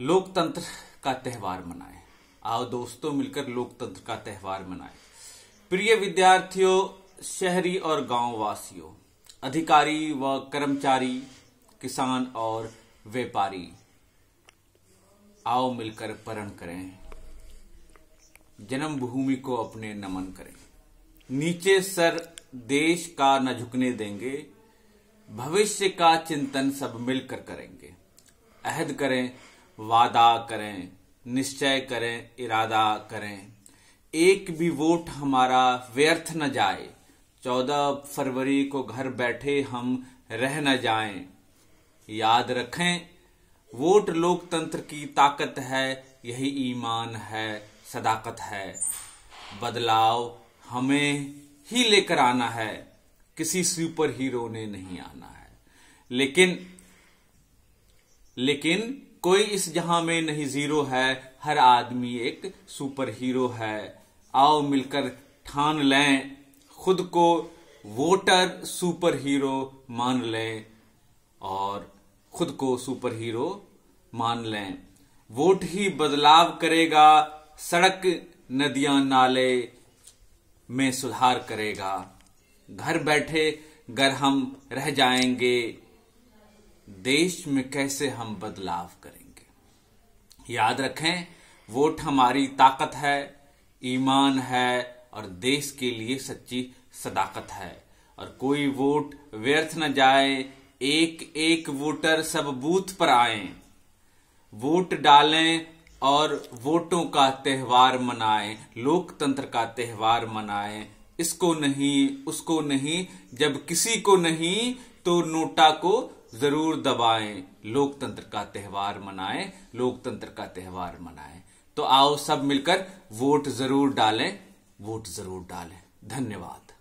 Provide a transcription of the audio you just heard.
लोकतंत्र का त्यौहार मनाएं आओ दोस्तों मिलकर लोकतंत्र का त्यौहार मनाएं प्रिय विद्यार्थियों शहरी और गांव वासियों अधिकारी व कर्मचारी किसान और व्यापारी आओ मिलकर परण करें जन्मभूमि को अपने नमन करें नीचे सर देश का न झुकने देंगे भविष्य का चिंतन सब मिलकर करेंगे अहद करें वादा करें निश्चय करें इरादा करें एक भी वोट हमारा व्यर्थ न जाए चौदह फरवरी को घर बैठे हम रह न जाएं। याद रखें वोट लोकतंत्र की ताकत है यही ईमान है सदाकत है बदलाव हमें ही लेकर आना है किसी सुपर हीरो ने नहीं आना है लेकिन लेकिन कोई इस जहां में नहीं जीरो है हर आदमी एक सुपर हीरो है आओ मिलकर ठान लें खुद को वोटर सुपर हीरो मान लें और खुद को सुपर हीरो मान लें वोट ही बदलाव करेगा सड़क नदियां नाले में सुधार करेगा घर बैठे घर हम रह जाएंगे देश में कैसे हम बदलाव करेंगे याद रखें वोट हमारी ताकत है ईमान है और देश के लिए सच्ची सदाकत है और कोई वोट व्यर्थ न जाए एक एक वोटर सब बूथ पर आए वोट डालें और वोटों का त्यौहार मनाएं लोकतंत्र का त्यौहार मनाएं इसको नहीं उसको नहीं जब किसी को नहीं तो नोटा को जरूर दबाएं लोकतंत्र का त्यौहार मनाएं लोकतंत्र का त्यौहार मनाएं तो आओ सब मिलकर वोट जरूर डालें वोट जरूर डालें धन्यवाद